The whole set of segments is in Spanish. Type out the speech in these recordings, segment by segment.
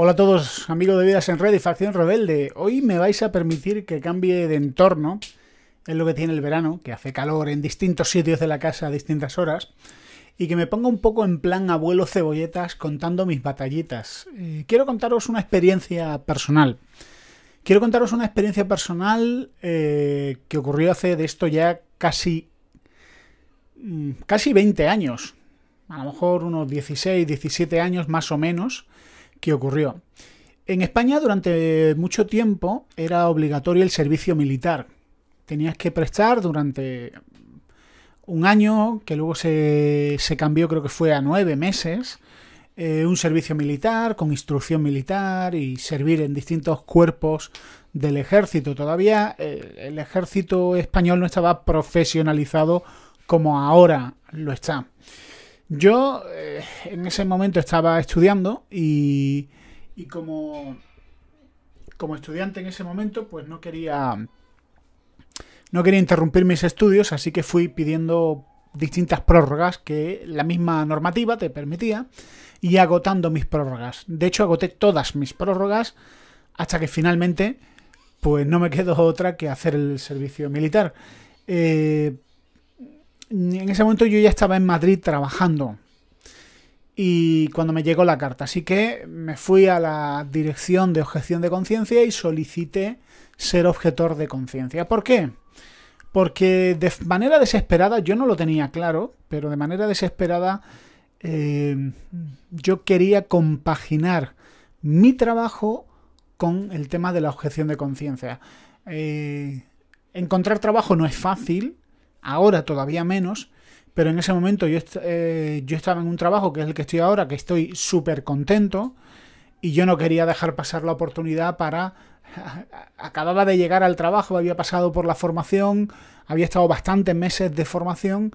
Hola a todos, amigos de Vidas en Red y Facción Rebelde. Hoy me vais a permitir que cambie de entorno. Es lo que tiene el verano, que hace calor en distintos sitios de la casa a distintas horas. Y que me ponga un poco en plan abuelo cebolletas contando mis batallitas. Eh, quiero contaros una experiencia personal. Quiero contaros una experiencia personal eh, que ocurrió hace de esto ya casi... Mm, casi 20 años. A lo mejor unos 16, 17 años más o menos Qué ocurrió. En España durante mucho tiempo era obligatorio el servicio militar. Tenías que prestar durante un año, que luego se, cambió creo que fue a nueve meses, eh, un servicio militar con instrucción militar y servir en distintos cuerpos del ejército. Todavía eh, el ejército español no estaba profesionalizado como ahora lo está. Yo eh, en ese momento estaba estudiando y, como, como estudiante en ese momento, pues no quería, no quería interrumpir mis estudios, así que fui pidiendo distintas prórrogas que la misma normativa te permitía y agotando mis prórrogas. De hecho, agoté todas mis prórrogas hasta que finalmente, pues no me quedó otra que hacer el servicio militar. Eh, en ese momento yo ya estaba en Madrid trabajando. Y cuando me llegó la carta. Así que me fui a la dirección de objeción de conciencia y solicité ser objetor de conciencia. ¿Por qué? Porque de manera desesperada, yo no lo tenía claro, pero de manera desesperada eh, yo quería compaginar mi trabajo con el tema de la objeción de conciencia. Eh, encontrar trabajo no es fácil, ahora todavía menos, pero en ese momento eh, yo, estaba en un trabajo que es el que estoy ahora, que estoy súper contento y yo no quería dejar pasar la oportunidad para... Acababa de llegar al trabajo, había pasado por la formación, había estado bastantes meses de formación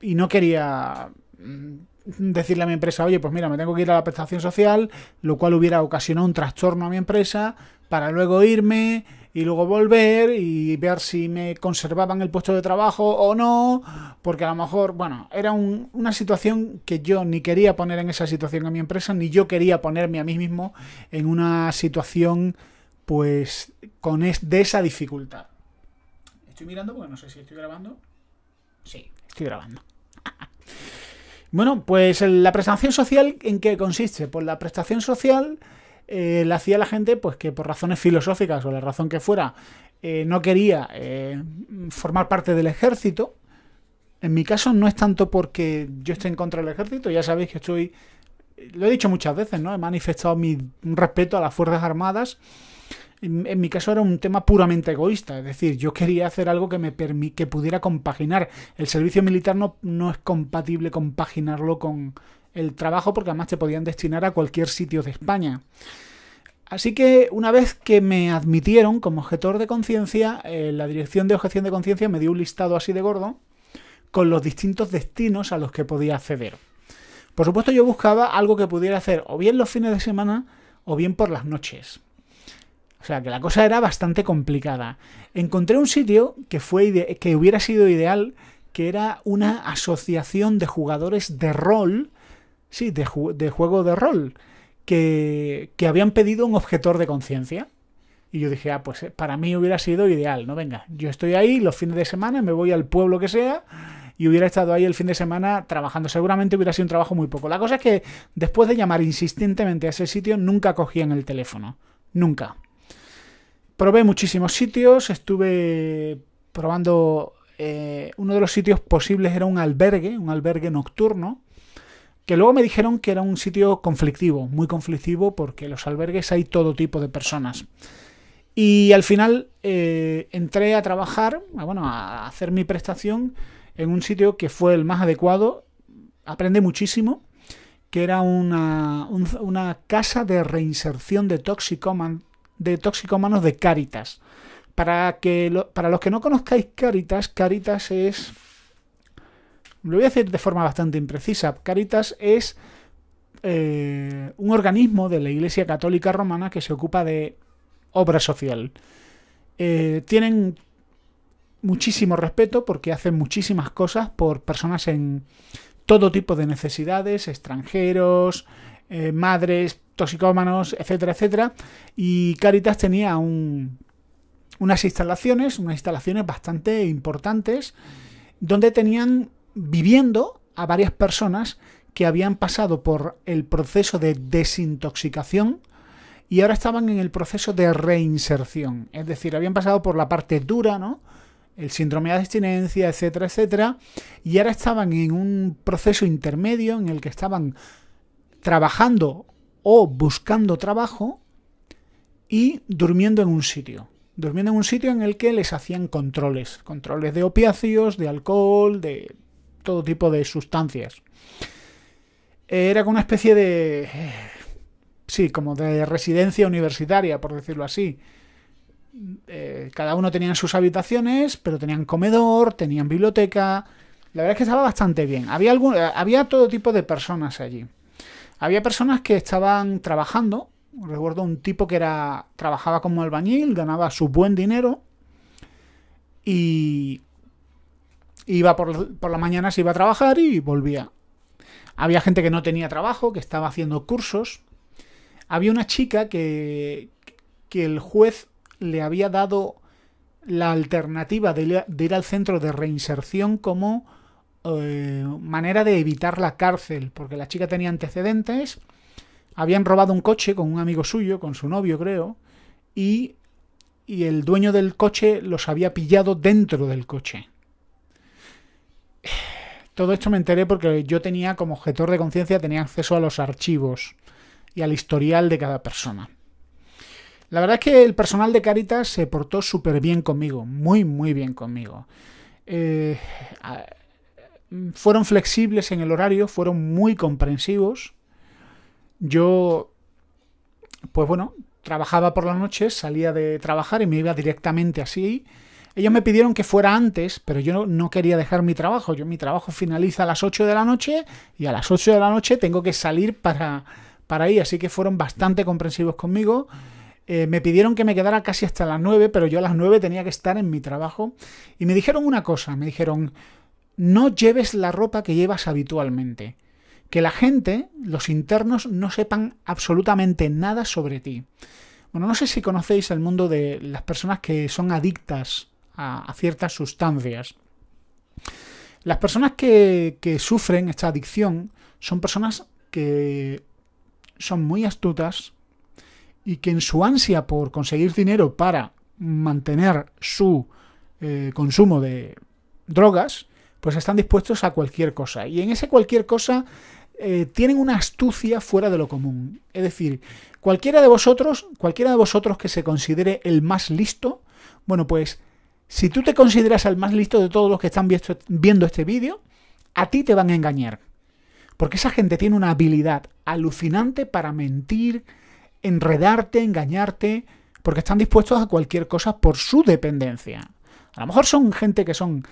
y no quería mm, decirle a mi empresa, oye, pues mira, me tengo que ir a la prestación social, lo cual hubiera ocasionado un trastorno a mi empresa, para luego irme, y luego volver y ver si me conservaban el puesto de trabajo o no, porque a lo mejor, bueno, era una situación que yo ni quería poner en esa situación a mi empresa, ni yo quería ponerme a mí mismo en una situación pues con de esa dificultad. Estoy mirando porque no sé si estoy grabando. Sí, estoy grabando. bueno, pues eh, la prestación social, ¿en qué consiste? Pues la prestación social eh, la hacía la gente pues que por razones filosóficas o la razón que fuera eh, no quería eh, formar parte del ejército. En mi caso no es tanto porque yo esté en contra del ejército, ya sabéis que estoy, lo he dicho muchas veces, ¿no? He manifestado mi respeto a las Fuerzas Armadas. En, mi caso era un tema puramente egoísta, es decir, yo quería hacer algo que me que pudiera compaginar. El servicio militar no, no es compatible compaginarlo con el trabajo porque además te podían destinar a cualquier sitio de España. Así que una vez que me admitieron como objetor de conciencia, eh, la dirección de objeción de conciencia me dio un listado así de gordo con los distintos destinos a los que podía acceder. Por supuesto yo buscaba algo que pudiera hacer o bien los fines de semana o bien por las noches. O sea que la cosa era bastante complicada. Encontré un sitio que, fue que hubiera sido ideal, que era una asociación de jugadores de rol sí, de, juego de rol, que, que habían pedido un objetor de conciencia. Y yo dije, ah, pues eh, para mí hubiera sido ideal, ¿no? Venga, yo estoy ahí los fines de semana, me voy al pueblo que sea y hubiera estado ahí el fin de semana trabajando. Seguramente hubiera sido un trabajo muy poco. La cosa es que después de llamar insistentemente a ese sitio, nunca cogían el teléfono. Nunca. Probé muchísimos sitios, estuve probando... Eh, uno de los sitios posibles era un albergue, un albergue nocturno que luego me dijeron que era un sitio conflictivo, muy conflictivo, porque en los albergues hay todo tipo de personas. Y al final eh, entré a trabajar, bueno, a hacer mi prestación en un sitio que fue el más adecuado. Aprendí muchísimo, que era una, casa de reinserción de, toxicoman, de Caritas. de Cáritas. Para, para los que no conozcáis Cáritas, Caritas es lo voy a decir de forma bastante imprecisa, Caritas es eh, un organismo de la Iglesia Católica Romana que se ocupa de obra social. Eh, tienen muchísimo respeto porque hacen muchísimas cosas por personas en todo tipo de necesidades, extranjeros, eh, madres, toxicómanos, etcétera, etcétera. Y Caritas tenía un, unas instalaciones, unas instalaciones bastante importantes, donde tenían viviendo a varias personas que habían pasado por el proceso de desintoxicación y ahora estaban en el proceso de reinserción. Es decir, habían pasado por la parte dura, ¿no? El síndrome de abstinencia, etcétera, etcétera. Y ahora estaban en un proceso intermedio en el que estaban trabajando o buscando trabajo y durmiendo en un sitio. Durmiendo en un sitio en el que les hacían controles. Controles de opiáceos, de alcohol, de todo tipo de sustancias. Era como una especie de... Sí, como de residencia universitaria, por decirlo así. Eh, cada uno tenía sus habitaciones, pero tenían comedor, tenían biblioteca. La verdad es que estaba bastante bien. Había, había todo tipo de personas allí. Había personas que estaban trabajando. Recuerdo un tipo que era trabajaba como albañil, ganaba su buen dinero y Iba por, la mañana, se iba a trabajar y volvía. Había gente que no tenía trabajo, que estaba haciendo cursos. Había una chica que, que el juez le había dado la alternativa de, ir al centro de reinserción como eh, manera de evitar la cárcel, porque la chica tenía antecedentes, habían robado un coche con un amigo suyo, con su novio creo, y el dueño del coche los había pillado dentro del coche todo esto me enteré porque yo tenía como objetor de conciencia, tenía acceso a los archivos y al historial de cada persona. La verdad es que el personal de Caritas se portó súper bien conmigo, muy, muy bien conmigo. Eh, fueron flexibles en el horario, fueron muy comprensivos. Yo, pues bueno, trabajaba por la noche, salía de trabajar y me iba directamente así ellos me pidieron que fuera antes, pero yo no quería dejar mi trabajo. Yo mi trabajo finaliza a las 8 de la noche y a las 8 de la noche tengo que salir para, para ahí. Así que fueron bastante comprensivos conmigo. Eh, me pidieron que me quedara casi hasta las 9, pero yo a las 9 tenía que estar en mi trabajo. Y me dijeron una cosa, me dijeron, no lleves la ropa que llevas habitualmente. Que la gente, los internos, no sepan absolutamente nada sobre ti. Bueno, no sé si conocéis el mundo de las personas que son adictas a, ciertas sustancias. Las personas que, que sufren esta adicción son personas que son muy astutas y que en su ansia por conseguir dinero para mantener su eh, consumo de drogas, pues están dispuestos a cualquier cosa. Y en ese cualquier cosa eh, tienen una astucia fuera de lo común. Es decir, cualquiera de vosotros, cualquiera de vosotros que se considere el más listo, bueno, pues si tú te consideras el más listo de todos los que están viendo este vídeo, a ti te van a engañar. Porque esa gente tiene una habilidad alucinante para mentir, enredarte, engañarte, porque están dispuestos a cualquier cosa por su dependencia. A lo mejor son gente que son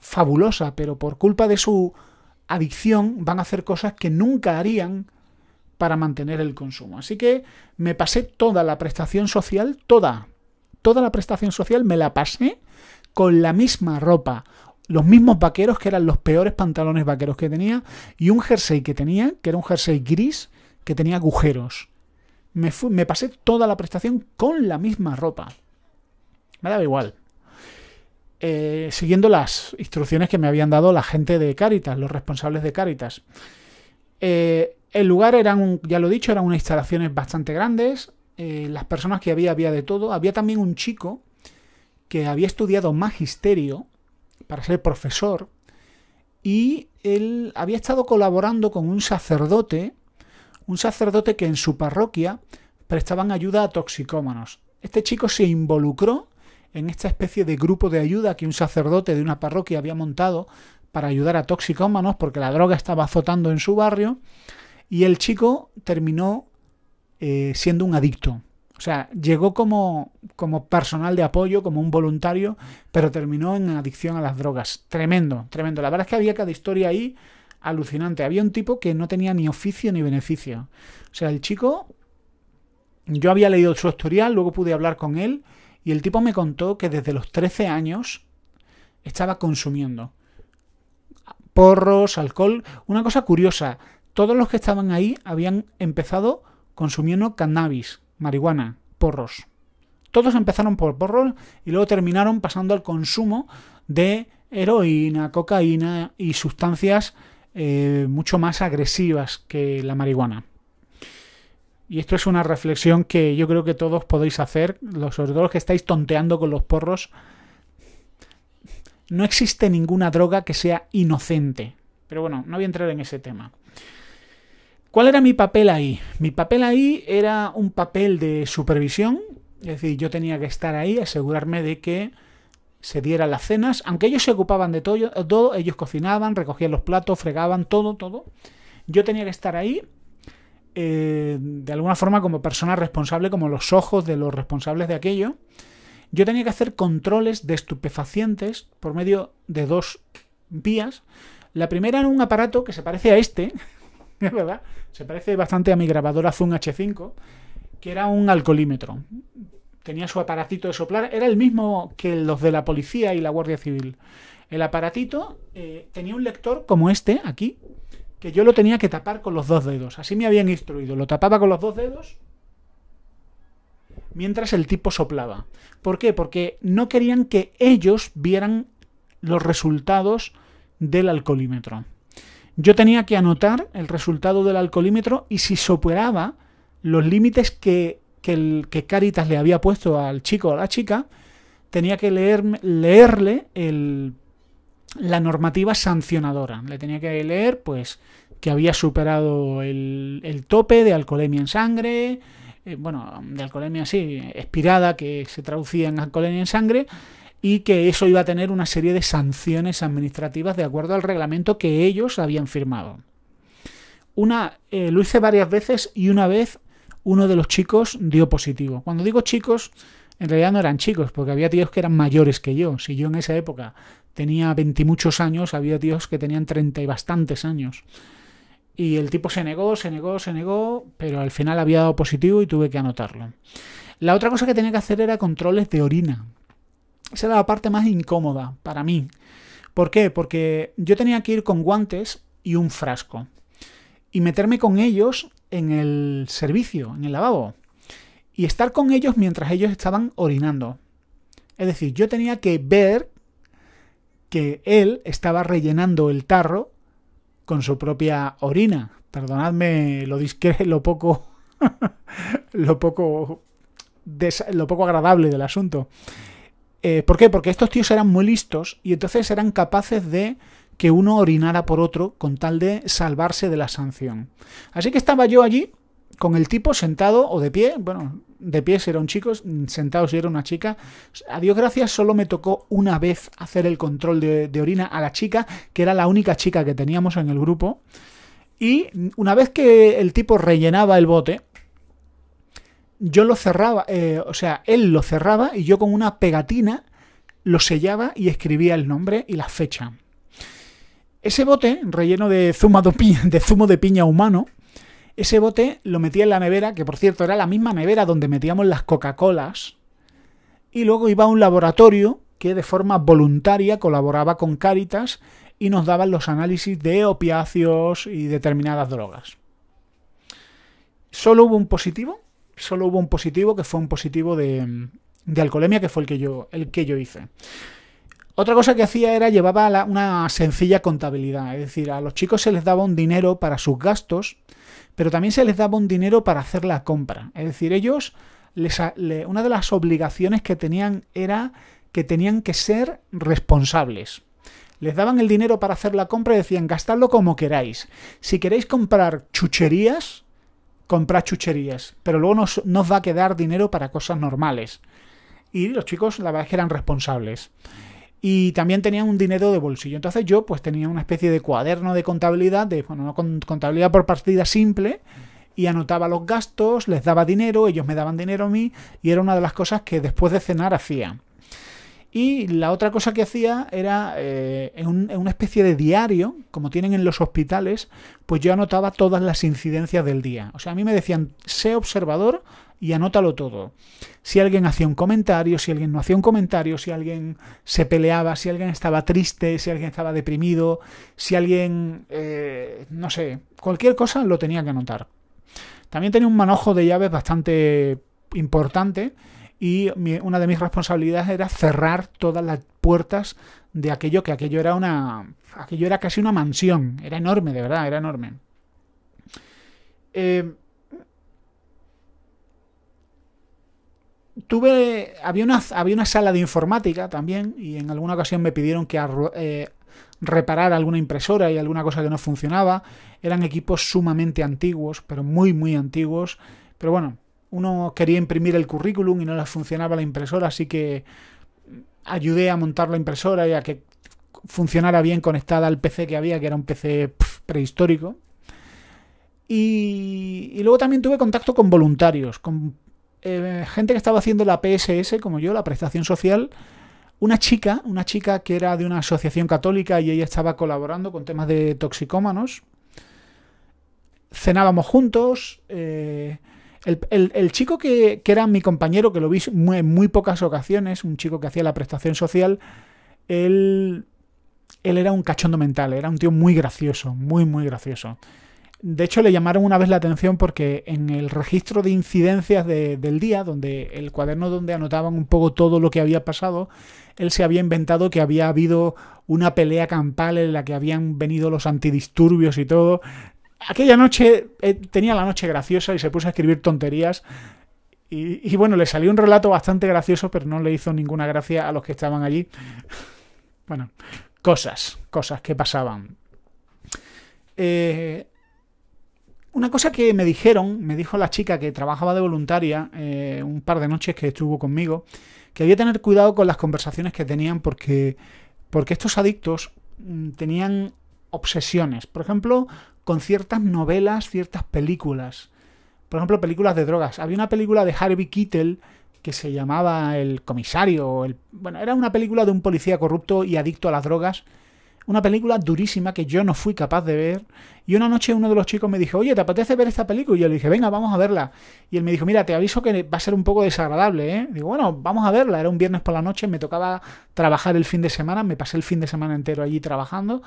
fabulosa, pero por culpa de su adicción van a hacer cosas que nunca harían para mantener el consumo. Así que me pasé toda la prestación social, toda, toda la prestación social me la pasé con la misma ropa, los mismos vaqueros, que eran los peores pantalones vaqueros que tenía, y un jersey que tenía, que era un jersey gris, que tenía agujeros. Me, pasé toda la prestación con la misma ropa. Me daba igual. Eh, siguiendo las instrucciones que me habían dado la gente de Cáritas, los responsables de Cáritas. Eh, el lugar era un, ya lo he dicho, eran unas instalaciones bastante grandes, eh, las personas que había, había de todo. Había también un chico que había estudiado magisterio para ser profesor y él había estado colaborando con un sacerdote, un sacerdote que en su parroquia prestaban ayuda a toxicómanos. Este chico se involucró en esta especie de grupo de ayuda que un sacerdote de una parroquia había montado para ayudar a toxicómanos porque la droga estaba azotando en su barrio y el chico terminó eh, siendo un adicto. O sea, llegó como, como personal de apoyo, como un voluntario, pero terminó en adicción a las drogas. Tremendo, tremendo. La verdad es que había cada historia ahí alucinante. Había un tipo que no tenía ni oficio ni beneficio. O sea, el chico, yo había leído su historial, luego pude hablar con él, y el tipo me contó que desde los 13 años estaba consumiendo porros, alcohol. Una cosa curiosa, todos los que estaban ahí habían empezado consumiendo cannabis, marihuana, porros. Todos empezaron por porros y luego terminaron pasando al consumo de heroína, cocaína y sustancias eh, mucho más agresivas que la marihuana. Y esto es una reflexión que yo creo que todos podéis hacer, sobre todo los que estáis tonteando con los porros. No existe ninguna droga que sea inocente. Pero bueno, no voy a entrar en ese tema. ¿Cuál era mi papel ahí? Mi papel ahí era un papel de supervisión, es decir, yo tenía que estar ahí, asegurarme de que se dieran las cenas, aunque ellos se ocupaban de todo, ellos cocinaban, recogían los platos, fregaban, todo, todo. Yo tenía que estar ahí, eh, de alguna forma como persona responsable, como los ojos de los responsables de aquello. Yo tenía que hacer controles de estupefacientes por medio de dos vías. La primera era un aparato que se parece a este, es verdad. Se parece bastante a mi grabadora Zoom H5, que era un alcoholímetro. Tenía su aparatito de soplar, era el mismo que los de la policía y la Guardia Civil. El aparatito eh, tenía un lector como este, aquí, que yo lo tenía que tapar con los dos dedos. Así me habían instruido. Lo tapaba con los dos dedos mientras el tipo soplaba. ¿Por qué? Porque no querían que ellos vieran los resultados del alcoholímetro. Yo tenía que anotar el resultado del alcoholímetro y si superaba los límites que, que, Caritas le había puesto al chico o a la chica, tenía que leer, leerle la normativa sancionadora. Le tenía que leer, pues, que había superado el, el tope de alcoholemia en sangre, eh, bueno, de alcoholemia así, expirada, que se traducía en alcoholemia en sangre, y que eso iba a tener una serie de sanciones administrativas de acuerdo al reglamento que ellos habían firmado. Una, eh, lo hice varias veces y una vez uno de los chicos dio positivo. Cuando digo chicos, en realidad no eran chicos, porque había tíos que eran mayores que yo. Si yo en esa época tenía veintimuchos años, había tíos que tenían treinta y bastantes años. Y el tipo se negó, se negó, se negó, pero al final había dado positivo y tuve que anotarlo. La otra cosa que tenía que hacer era controles de orina. Esa era la parte más incómoda para mí. ¿Por qué? Porque yo tenía que ir con guantes y un frasco. Y meterme con ellos en el servicio, en el lavabo. Y estar con ellos mientras ellos estaban orinando. Es decir, yo tenía que ver que él estaba rellenando el tarro con su propia orina. Perdonadme lo lo poco. lo poco. lo poco agradable del asunto. Eh, ¿Por qué? Porque estos tíos eran muy listos y entonces eran capaces de que uno orinara por otro con tal de salvarse de la sanción. Así que estaba yo allí con el tipo sentado o de pie, bueno, de pie si era un chico, sentado si era una chica. A Dios gracias, solo me tocó una vez hacer el control de, orina a la chica, que era la única chica que teníamos en el grupo. Y una vez que el tipo rellenaba el bote, yo lo cerraba, eh, o sea, él lo cerraba y yo con una pegatina lo sellaba y escribía el nombre y la fecha. Ese bote relleno de zumo de piña, humano, ese bote lo metía en la nevera, que por cierto era la misma nevera donde metíamos las Coca-Colas, y luego iba a un laboratorio que de forma voluntaria colaboraba con Caritas y nos daban los análisis de opiáceos y determinadas drogas. Solo hubo un positivo solo hubo un positivo, que fue un positivo de, de alcoholemia, que fue el que yo, el que yo hice. Otra cosa que hacía era llevaba una sencilla contabilidad, es decir, a los chicos se les daba un dinero para sus gastos, pero también se les daba un dinero para hacer la compra. Es decir, ellos, les, una de las obligaciones que tenían era que tenían que ser responsables. Les daban el dinero para hacer la compra y decían, gastadlo como queráis. Si queréis comprar chucherías, comprar chucherías, pero luego nos, nos va a quedar dinero para cosas normales. Y los chicos, la verdad es que eran responsables. Y también tenían un dinero de bolsillo. Entonces yo pues tenía una especie de cuaderno de contabilidad, de, bueno, contabilidad por partida simple, y anotaba los gastos, les daba dinero, ellos me daban dinero a mí, y era una de las cosas que después de cenar hacía. Y la otra cosa que hacía era, eh, en, una especie de diario, como tienen en los hospitales, pues yo anotaba todas las incidencias del día. O sea, a mí me decían, sé observador y anótalo todo. Si alguien hacía un comentario, si alguien no hacía un comentario, si alguien se peleaba, si alguien estaba triste, si alguien estaba deprimido, si alguien, eh, no sé, cualquier cosa lo tenía que anotar. También tenía un manojo de llaves bastante importante y una de mis responsabilidades era cerrar todas las puertas de aquello que aquello era una aquello era casi una mansión era enorme de verdad era enorme eh, tuve había una había una sala de informática también y en alguna ocasión me pidieron que eh, reparara reparar alguna impresora y alguna cosa que no funcionaba eran equipos sumamente antiguos pero muy muy antiguos pero bueno uno quería imprimir el currículum y no le funcionaba la impresora, así que ayudé a montar la impresora y a que funcionara bien conectada al PC que había, que era un PC prehistórico. Y, luego también tuve contacto con voluntarios, con eh, gente que estaba haciendo la PSS, como yo, la prestación social. Una chica, una chica que era de una asociación católica y ella estaba colaborando con temas de toxicómanos. Cenábamos juntos. Eh, el, chico que, era mi compañero, que lo vi en muy, pocas ocasiones, un chico que hacía la prestación social, él, él era un cachondo mental, era un tío muy gracioso, muy, muy gracioso. De hecho, le llamaron una vez la atención porque en el registro de incidencias del día, donde el cuaderno donde anotaban un poco todo lo que había pasado, él se había inventado que había habido una pelea campal en la que habían venido los antidisturbios y todo aquella noche eh, tenía la noche graciosa y se puso a escribir tonterías. Y, bueno, le salió un relato bastante gracioso, pero no le hizo ninguna gracia a los que estaban allí. Bueno, cosas, cosas que pasaban. Eh, una cosa que me dijeron, me dijo la chica que trabajaba de voluntaria eh, un par de noches que estuvo conmigo, que había que tener cuidado con las conversaciones que tenían porque, porque estos adictos mm, tenían obsesiones. Por ejemplo, con ciertas novelas, ciertas películas. Por ejemplo, películas de drogas. Había una película de Harvey Keitel que se llamaba El comisario. Bueno, era una película de un policía corrupto y adicto a las drogas. Una película durísima que yo no fui capaz de ver. Y una noche uno de los chicos me dijo, oye, ¿te apetece ver esta película? Y yo le dije, venga, vamos a verla. Y él me dijo, mira, te aviso que va a ser un poco desagradable, ¿eh? Digo, bueno, vamos a verla. Era un viernes por la noche, me tocaba trabajar el fin de semana, me pasé el fin de semana entero allí trabajando.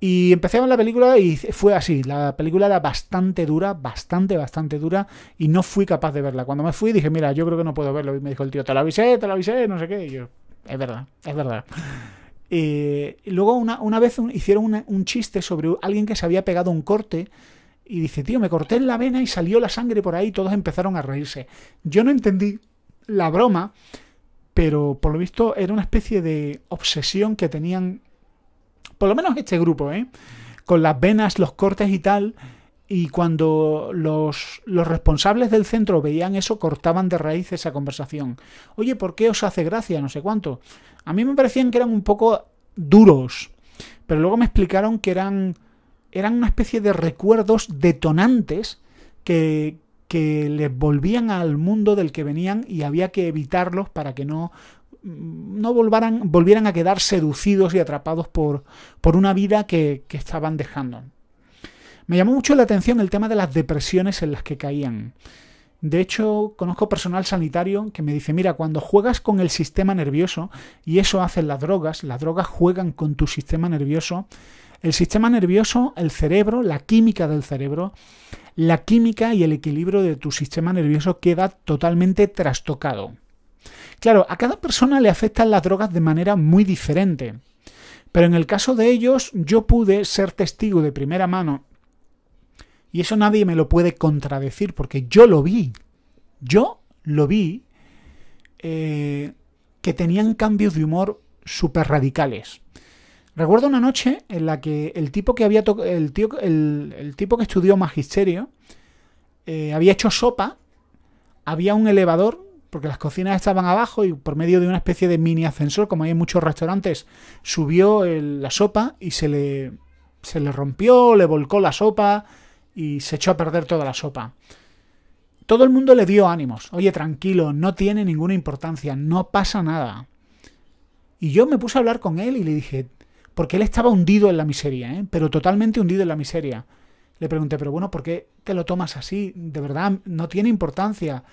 Y empecé la película y fue así. La película era bastante dura, bastante, bastante dura. Y no fui capaz de verla. Cuando me fui dije, mira, yo creo que no puedo verlo. Y me dijo el tío, te la avisé, te lo avisé, no sé qué. Y yo, es verdad, es verdad. Eh, y luego una, vez hicieron un chiste sobre alguien que se había pegado un corte. Y dice, tío, me corté en la vena y salió la sangre por ahí. Y todos empezaron a reírse. Yo no entendí la broma. Pero por lo visto era una especie de obsesión que tenían por lo menos este grupo, ¿eh? con las venas, los cortes y tal. Y cuando los, responsables del centro veían eso, cortaban de raíz esa conversación. Oye, ¿por qué os hace gracia? No sé cuánto. A mí me parecían que eran un poco duros, pero luego me explicaron que eran, eran una especie de recuerdos detonantes que, que les volvían al mundo del que venían y había que evitarlos para que no Mm, no volvieran a quedar seducidos y atrapados por, una vida que estaban dejando. Me llamó mucho la atención el tema de las depresiones en las que caían. De hecho, conozco personal sanitario que me dice, mira, cuando juegas con el sistema nervioso, y eso hacen las drogas, las drogas juegan con tu sistema nervioso, el sistema nervioso, el cerebro, la química del cerebro, la química y el equilibrio de tu sistema nervioso queda totalmente trastocado. Claro, a cada persona le afectan las drogas de manera muy diferente. Pero en el caso de ellos, yo pude ser testigo de primera mano. Y eso nadie me lo puede contradecir, porque yo lo vi. Yo lo vi. Eh, que tenían cambios de humor súper radicales. Recuerdo una noche en la que el tipo que había el, tío, el, tipo que estudió magisterio eh, había hecho sopa, había un elevador porque las cocinas estaban abajo y por medio de una especie de mini ascensor, como hay en muchos restaurantes, subió la sopa y se le, se le rompió, le volcó la sopa y se echó a perder toda la sopa. Todo el mundo le dio ánimos. Oye, tranquilo, no tiene ninguna importancia, no pasa nada. Y yo me puse a hablar con él y le dije, porque él estaba hundido en la miseria, ¿eh? pero totalmente hundido en la miseria. Le pregunté, pero bueno, ¿por qué te lo tomas así? De verdad, no tiene importancia.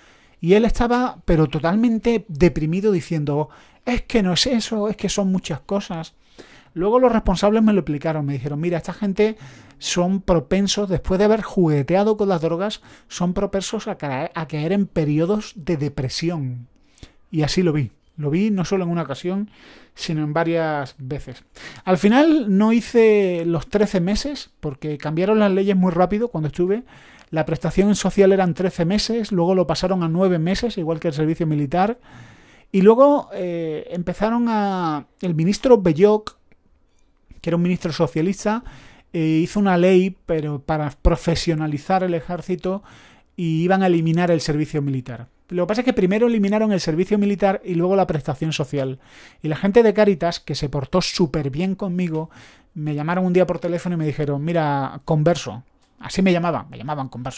Y él estaba, pero totalmente deprimido, diciendo, es que no es eso, es que son muchas cosas. Luego los responsables me lo explicaron, me dijeron, mira, esta gente son propensos, después de haber jugueteado con las drogas, son propensos a caer, a caer en periodos de depresión. Y así lo vi. Lo vi no solo en una ocasión, sino en varias veces. Al final no hice los 13 meses, porque cambiaron las leyes muy rápido cuando estuve, la prestación social eran 13 meses, luego lo pasaron a 9 meses, igual que el servicio militar. Y luego eh, empezaron a... El ministro Belloc, que era un ministro socialista, eh, hizo una ley pero para profesionalizar el ejército y iban a eliminar el servicio militar. Lo que pasa es que primero eliminaron el servicio militar y luego la prestación social. Y la gente de Caritas, que se portó súper bien conmigo, me llamaron un día por teléfono y me dijeron, mira, converso, Así me llamaban, me llamaban con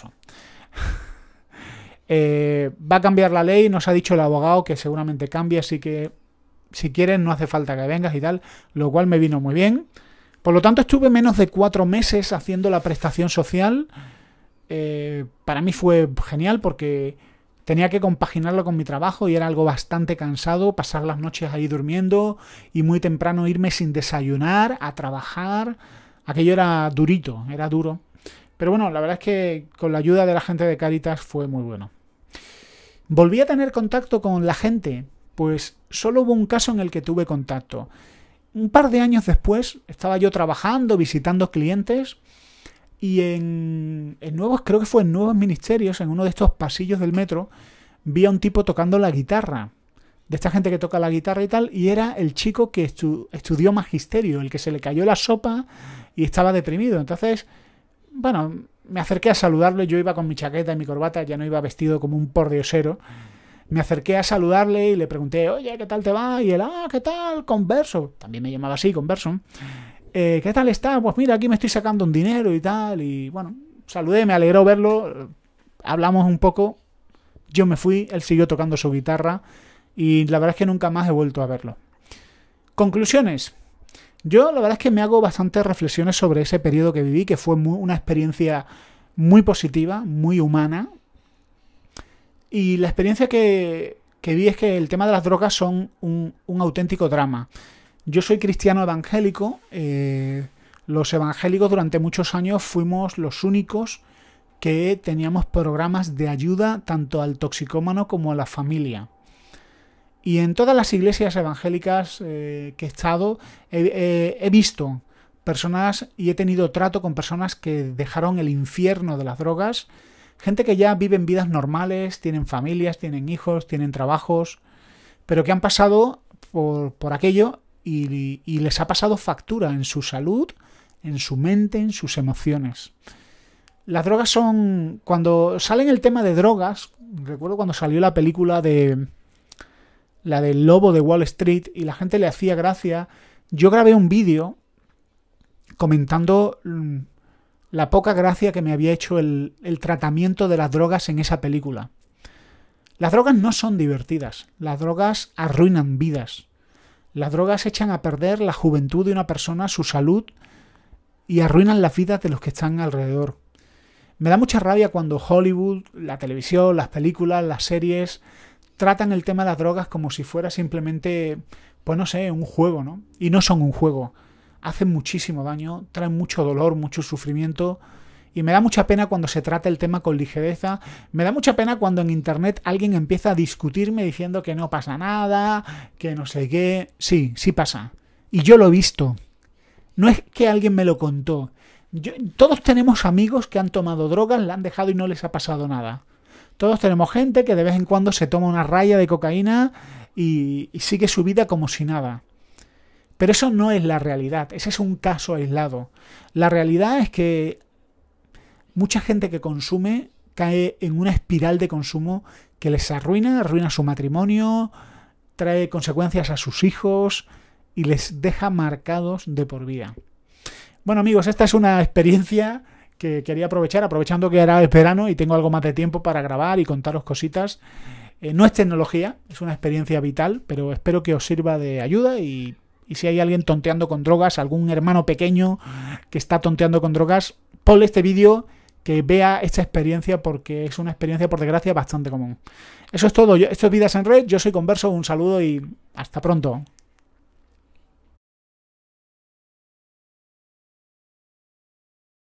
eh, va a cambiar la ley, nos ha dicho el abogado que seguramente cambia, así que si quieres no hace falta que vengas y tal, lo cual me vino muy bien. Por lo tanto estuve menos de cuatro meses haciendo la prestación social. Eh, para mí fue genial porque tenía que compaginarlo con mi trabajo y era algo bastante cansado, pasar las noches ahí durmiendo y muy temprano irme sin desayunar a trabajar. Aquello era durito, era duro. Pero bueno, la verdad es que con la ayuda de la gente de Caritas fue muy bueno. Volví a tener contacto con la gente, pues solo hubo un caso en el que tuve contacto. Un par de años después estaba yo trabajando, visitando clientes y en, en nuevos, creo que fue en nuevos ministerios, en uno de estos pasillos del metro, vi a un tipo tocando la guitarra de esta gente que toca la guitarra y tal, y era el chico que estudió magisterio, el que se le cayó la sopa y estaba deprimido. Entonces, bueno, me acerqué a saludarle, yo iba con mi chaqueta y mi corbata, ya no iba vestido como un pordiosero. Me acerqué a saludarle y le pregunté, oye, ¿qué tal te va? Y él, ah, ¿qué tal? Converso. También me llamaba así, Converso. Eh, ¿Qué tal está? Pues mira, aquí me estoy sacando un dinero y tal. Y bueno, saludé, me alegró verlo. Hablamos un poco. Yo me fui, él siguió tocando su guitarra. Y la verdad es que nunca más he vuelto a verlo. Conclusiones. Yo la verdad es que me hago bastantes reflexiones sobre ese periodo que viví, que fue una experiencia muy positiva, muy humana. Y la experiencia que, vi es que el tema de las drogas son un, auténtico drama. Yo soy cristiano evangélico. Eh, los evangélicos durante muchos años fuimos los únicos que teníamos programas de ayuda tanto al toxicómano como a la familia. Y en todas las iglesias evangélicas eh, que he estado eh, he visto personas y he tenido trato con personas que dejaron el infierno de las drogas, gente que ya viven vidas normales, tienen familias, tienen hijos, tienen trabajos, pero que han pasado por, por aquello y, y, les ha pasado factura en su salud, en su mente, en sus emociones. Las drogas son... Cuando salen el tema de drogas, recuerdo cuando salió la película de la del lobo de Wall Street, y la gente le hacía gracia. Yo grabé un vídeo comentando mm, la poca gracia que me había hecho el, tratamiento de las drogas en esa película. Las drogas no son divertidas, las drogas arruinan vidas. Las drogas echan a perder la juventud de una persona, su salud, y arruinan las vidas de los que están alrededor. Me da mucha rabia cuando Hollywood, la televisión, las películas, las series tratan el tema de las drogas como si fuera simplemente, pues no sé, un juego, ¿no? Y no son un juego. Hacen muchísimo daño, traen mucho dolor, mucho sufrimiento. Y me da mucha pena cuando se trata el tema con ligereza. Me da mucha pena cuando en internet alguien empieza a discutirme diciendo que no pasa nada, que no sé qué. Sí, sí pasa. Y yo lo he visto. No es que alguien me lo contó. todos tenemos amigos que han tomado drogas, la han dejado y no les ha pasado nada. Todos tenemos gente que de vez en cuando se toma una raya de cocaína y, sigue su vida como si nada. Pero eso no es la realidad, ese es un caso aislado. La realidad es que mucha gente que consume cae en una espiral de consumo que les arruina, arruina su matrimonio, trae consecuencias a sus hijos y les deja marcados de por vida. Bueno amigos, esta es una experiencia que quería aprovechar, aprovechando que era verano y tengo algo más de tiempo para grabar y contaros cositas. Eh, no es tecnología, es una experiencia vital, pero espero que os sirva de ayuda y, y, si hay alguien tonteando con drogas, algún hermano pequeño que está tonteando con drogas, ponle este vídeo que vea esta experiencia porque es una experiencia, por desgracia, bastante común. Eso es todo. Esto es Vidas en Red. Yo soy Converso. Un saludo y hasta pronto.